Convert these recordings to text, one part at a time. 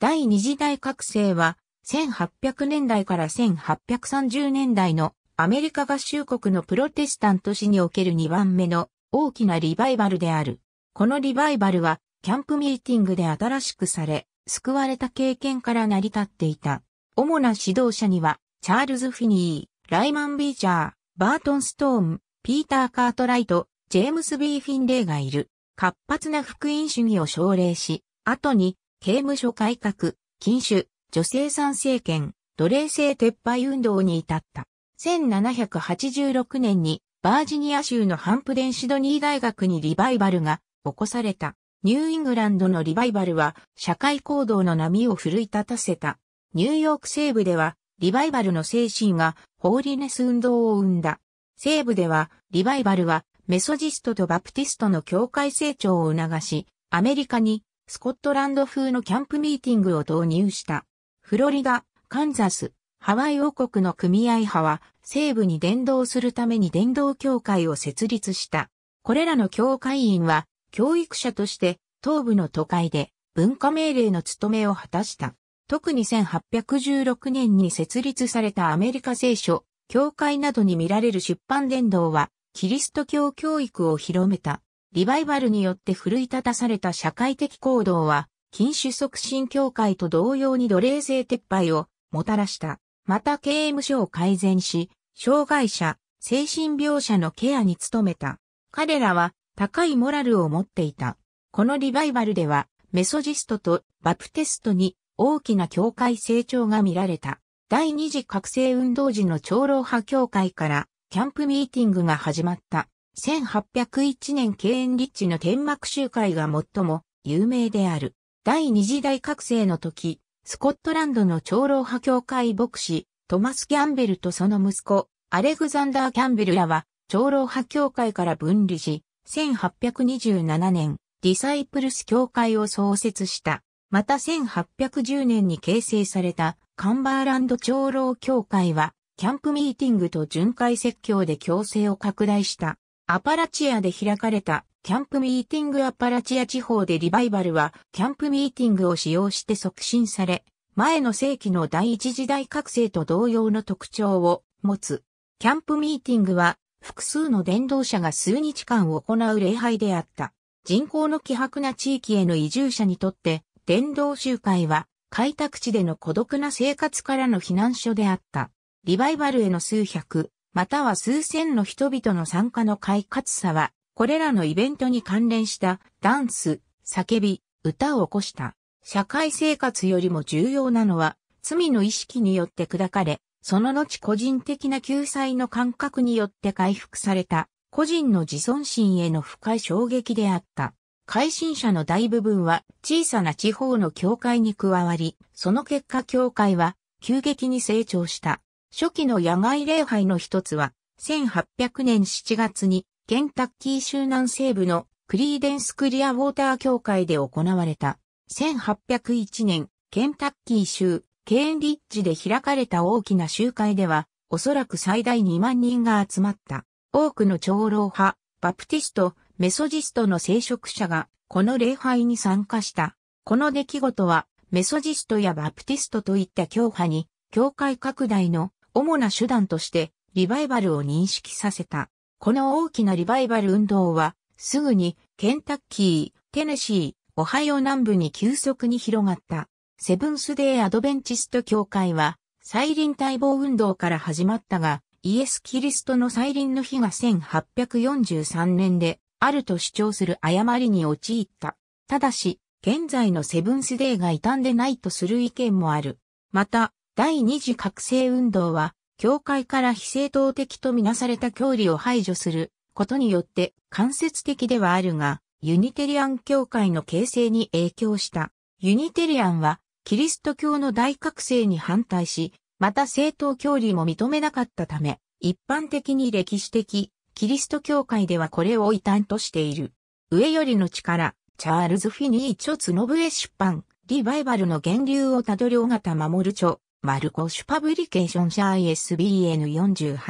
第二次大覚醒は、1800年代から1830年代のアメリカ合衆国のプロテスタント史における2番目の大きなリバイバルである。このリバイバルは、キャンプミーティングで新しくされ、救われた経験から成り立っていた。主な指導者には、チャールズ・フィニー、ライマン・ビーチャー、バートン・ストーン、ピーター・カートライト、ジェームス・ビー・フィンレイがいる。活発な福音主義を奨励し、後に刑務所改革、禁酒、女性参政権、奴隷制撤廃運動に至った。1786年にバージニア州のハンプデンシドニー大学にリバイバルが起こされた。ニューイングランドのリバイバルは社会行動の波を奮い立たせた。ニューヨーク西部ではリバイバルの精神がホーリネス運動を生んだ。西部ではリバイバルはメソジストとバプティストの教会成長を促し、アメリカにスコットランド風のキャンプミーティングを導入した。フロリダ、カンザス、ハワイ王国の組合派は西部に伝道するために伝道協会を設立した。これらの教会員は教育者として東部の都会で文化命令の務めを果たした。特に1816年に設立されたアメリカ聖書、教会などに見られる出版伝道は、キリスト教教育を広めた。リバイバルによって奮い立たされた社会的行動は、禁酒促進協会と同様に奴隷制撤廃をもたらした。また刑務所を改善し、障害者、精神病者のケアに努めた。彼らは高いモラルを持っていた。このリバイバルでは、メソジストとバプテストに大きな教会成長が見られた。第二次覚醒運動時の長老派教会からキャンプミーティングが始まった。1801年ケーンリッチの天幕集会が最も有名である。第二次大覚醒の時、スコットランドの長老派教会牧師、トマス・キャンベルとその息子、アレグザンダー・キャンベルらは、長老派教会から分離し、1827年、ディサイプルス教会を創設した。また1810年に形成されたカンバーランド長老協会は、キャンプミーティングと巡回説教で強制を拡大した。アパラチアで開かれたキャンプミーティングアパラチア地方でリバイバルはキャンプミーティングを使用して促進され、前の世紀の第一次大覚醒と同様の特徴を持つ。キャンプミーティングは複数の伝道者が数日間行う礼拝であった。人口の希薄な地域への移住者にとって伝道集会は開拓地での孤独な生活からの避難所であった。リバイバルへの数百、または数千の人々の参加の快活さは、これらのイベントに関連したダンス、叫び、歌を起こした。社会生活よりも重要なのは、罪の意識によって砕かれ、その後個人的な救済の感覚によって回復された、個人の自尊心への深い衝撃であった。改心者の大部分は小さな地方の教会に加わり、その結果教会は急激に成長した。初期の野外礼拝の一つは、1800年7月に、ケンタッキー州南西部のクリーデンスクリアウォーター協会で行われた。1801年、ケンタッキー州、ケーンリッジで開かれた大きな集会では、おそらく最大2万人が集まった。多くの長老派、バプティスト、メソジストの聖職者が、この礼拝に参加した。この出来事は、メソジストやバプティストといった教派に、教会拡大の主な手段としてリバイバルを認識させた。この大きなリバイバル運動は、すぐにケンタッキー、テネシー、オハイオ南部に急速に広がった。セブンスデーアドベンチスト協会は、再臨待望運動から始まったが、イエス・キリストの再臨の日が1843年で、あると主張する誤りに陥った。ただし、現在のセブンスデーが傷んでないとする意見もある。また、第二次覚醒運動は、教会から非正当的とみなされた教理を排除することによって間接的ではあるが、ユニテリアン教会の形成に影響した。ユニテリアンは、キリスト教の大覚醒に反対し、また正当教理も認めなかったため、一般的に歴史的、キリスト教会ではこれを異端としている。上よりの力、チャールズ・フィニーノブエ出版、リバイバルの源流をたどりがた守著、マルコシュパブリケーション社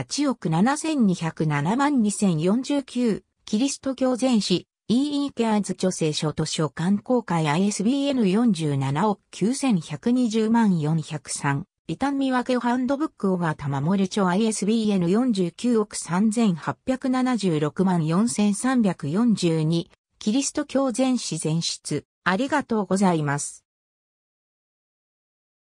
ISBN48 億7207万2049キリスト教全史 EE ケアーズ女性書図書館公開 ISBN47 億9120万403リタン見分けハンドブックオガタマモルチョ ISBN49 億3876万4342キリスト教全史全室ありがとうございます。